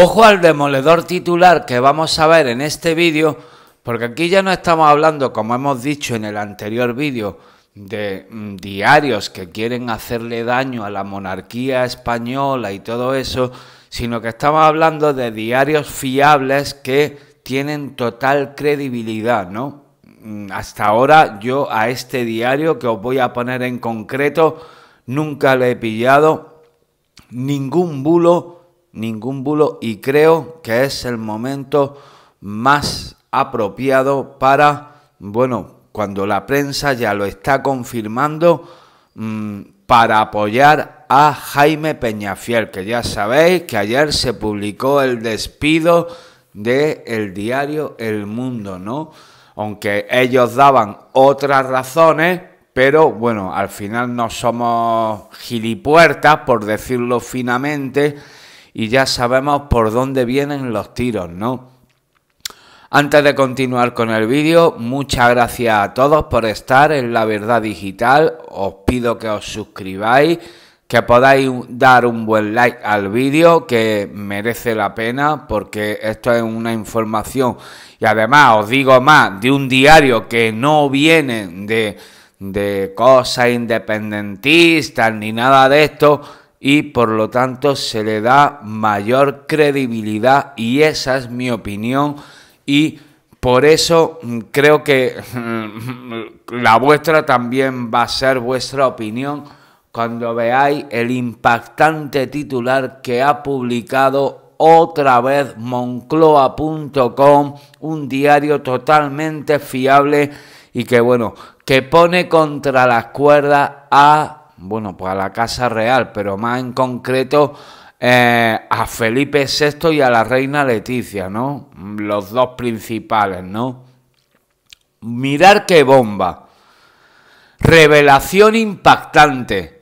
Ojo al demoledor titular que vamos a ver en este vídeo, porque aquí ya no estamos hablando, como hemos dicho en el anterior vídeo, de mm, diarios que quieren hacerle daño a la monarquía española y todo eso, sino que estamos hablando de diarios fiables que tienen total credibilidad, ¿no? Mm, hasta ahora yo a este diario que os voy a poner en concreto nunca le he pillado ningún bulo ningún bulo y creo que es el momento más apropiado para, bueno, cuando la prensa ya lo está confirmando, mm, para apoyar a Jaime Peñafiel, que ya sabéis que ayer se publicó el despido de el diario El Mundo, ¿no? Aunque ellos daban otras razones, pero bueno, al final no somos gilipuertas, por decirlo finamente, y ya sabemos por dónde vienen los tiros, ¿no? Antes de continuar con el vídeo, muchas gracias a todos por estar en La Verdad Digital. Os pido que os suscribáis, que podáis dar un buen like al vídeo, que merece la pena, porque esto es una información. Y además, os digo más, de un diario que no viene de, de cosas independentistas ni nada de esto, y por lo tanto se le da mayor credibilidad y esa es mi opinión y por eso mm, creo que mm, la vuestra también va a ser vuestra opinión cuando veáis el impactante titular que ha publicado otra vez moncloa.com, un diario totalmente fiable y que bueno, que pone contra las cuerdas a bueno, pues a la Casa Real, pero más en concreto eh, a Felipe VI y a la reina Leticia, ¿no? Los dos principales, ¿no? Mirar qué bomba. Revelación impactante.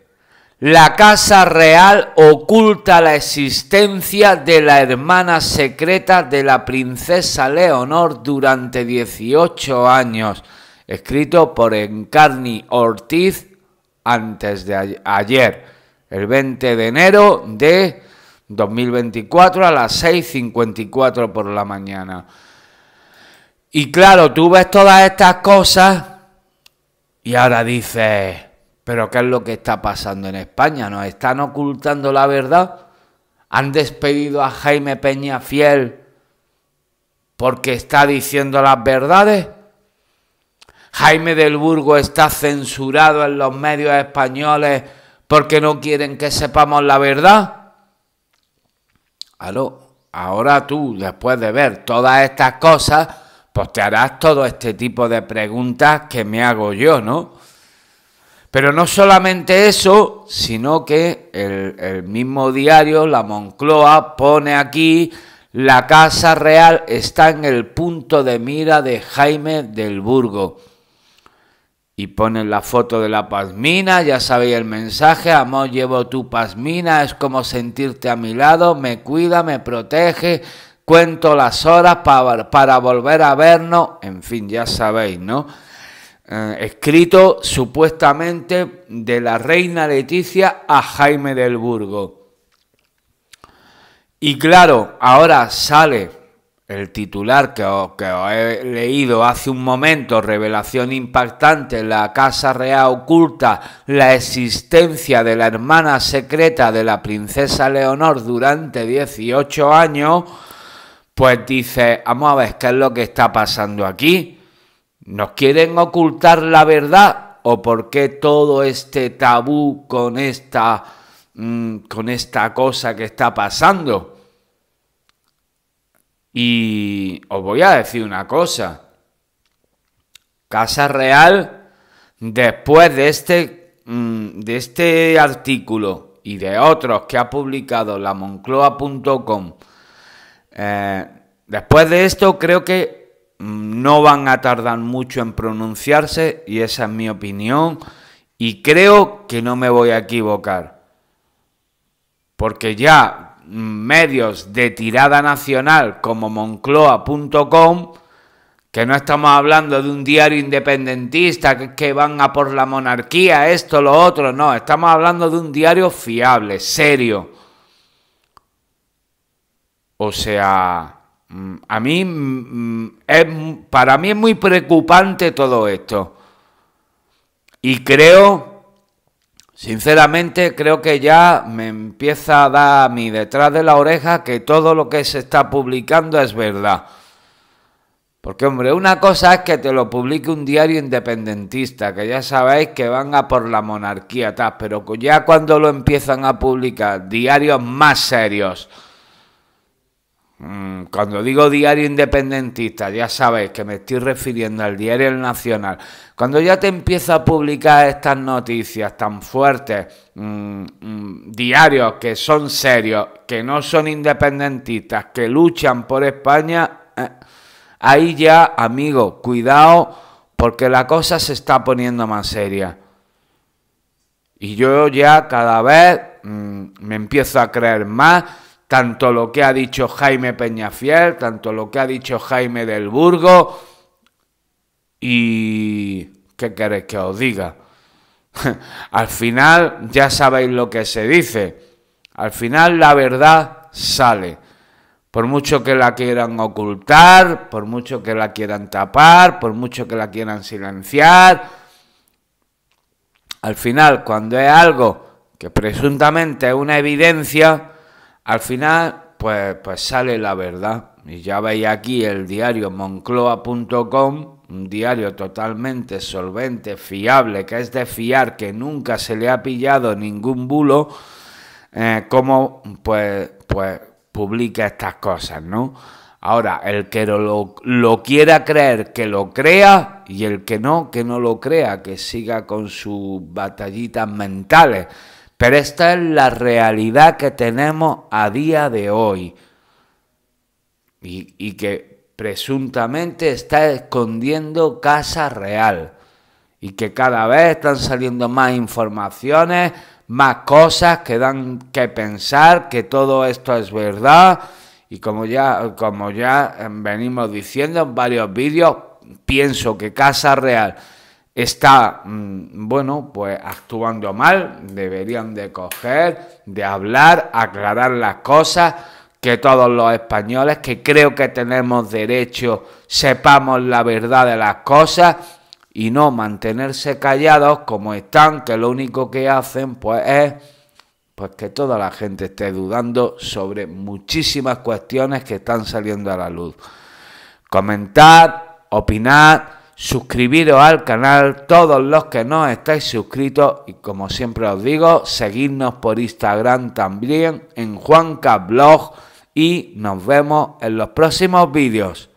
La Casa Real oculta la existencia de la hermana secreta de la princesa Leonor durante 18 años. Escrito por Encarni Ortiz antes de ayer, el 20 de enero de 2024 a las 6.54 por la mañana. Y claro, tú ves todas estas cosas y ahora dices, pero ¿qué es lo que está pasando en España? ¿Nos están ocultando la verdad? ¿Han despedido a Jaime Peña Fiel porque está diciendo las verdades? Jaime del Burgo está censurado en los medios españoles porque no quieren que sepamos la verdad. Aló, ahora tú, después de ver todas estas cosas, pues te harás todo este tipo de preguntas que me hago yo, ¿no? Pero no solamente eso, sino que el, el mismo diario, la Moncloa, pone aquí la Casa Real está en el punto de mira de Jaime del Burgo y ponen la foto de la pasmina, ya sabéis el mensaje, amor llevo tu pasmina, es como sentirte a mi lado, me cuida, me protege, cuento las horas para, volver a vernos, en fin, ya sabéis, ¿no? Eh, escrito supuestamente de la reina Leticia a Jaime del Burgo. Y claro, ahora sale el titular que os, he leído hace un momento, revelación impactante, la Casa Real oculta la existencia de la hermana secreta de la princesa Leonor durante 18 años, pues dice, vamos a ver qué es lo que está pasando aquí. ¿Nos quieren ocultar la verdad? ¿O por qué todo este tabú con esta, mm, con esta cosa que está pasando? Y os voy a decir una cosa. Casa Real, después de este, mm, de este artículo y de otros que ha publicado la Moncloa.com, eh, después de esto creo que mm, no van a tardar mucho en pronunciarse y esa es mi opinión y creo que no me voy a equivocar. Porque ya medios de tirada nacional como moncloa.com, que no estamos hablando de un diario independentista que, van a por la monarquía, esto, lo otro, no, estamos hablando de un diario fiable, serio. O sea, mm, a mí mm, mm, es, para mí es muy preocupante todo esto. Y creo Sinceramente creo que ya me empieza a dar a mí detrás de la oreja que todo lo que se está publicando es verdad. Porque hombre, una cosa es que te lo publique un diario independentista, que ya sabéis que van a por la monarquía, tal, pero ya cuando lo empiezan a publicar diarios más serios, Mm, cuando digo diario independentista, ya sabéis que me estoy refiriendo al diario El Nacional. Cuando ya te empieza a publicar estas noticias tan fuertes, mm, mm, diarios que son serios, que no son independentistas, que luchan por España, eh, ahí ya, amigo, cuidado, porque la cosa se está poniendo más seria. Y yo ya cada vez me empiezo a creer más tanto lo que ha dicho Jaime Peñafiel, tanto lo que ha dicho Jaime del Burgo y... ¿Qué queréis que os diga? Al final ya sabéis lo que se dice. Al final la verdad sale. Por mucho que la quieran ocultar, por mucho que la quieran tapar, por mucho que la quieran silenciar, al final cuando es algo que presuntamente es una evidencia, al final, pues, pues sale la verdad. Y ya veis aquí el diario moncloa.com, un diario totalmente solvente, fiable, que es de fiar, que nunca se le ha pillado ningún bulo, eh, como pues, pues, publica estas cosas, ¿no? Ahora, el que lo, lo, quiera creer, que lo crea, y el que no, que no lo crea, que siga con sus batallitas mentales. Pero esta es la realidad que tenemos a día de hoy y, que presuntamente está escondiendo Casa Real y que cada vez están saliendo más informaciones, más cosas que dan que pensar que todo esto es verdad y como ya como ya venimos diciendo en varios vídeos, pienso que Casa Real está, mm, bueno, pues actuando mal, deberían de coger, de hablar, aclarar las cosas, que todos los españoles, que creo que tenemos derecho, sepamos la verdad de las cosas y no mantenerse callados como están, que lo único que hacen pues es pues que toda la gente esté dudando sobre muchísimas cuestiones que están saliendo a la luz. Comentar, opinar suscribiros al canal, todos los que no estáis suscritos y como siempre os digo, seguidnos por Instagram también en Juanca Blog y nos vemos en los próximos vídeos.